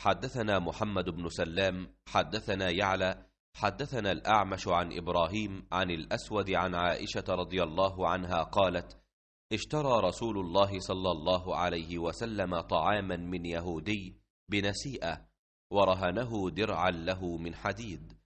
حدثنا محمد بن سلام حدثنا يعلى حدثنا الأعمش عن إبراهيم عن الأسود عن عائشة رضي الله عنها قالت اشترى رسول الله صلى الله عليه وسلم طعاما من يهودي بنسيئة ورهنه درعا له من حديد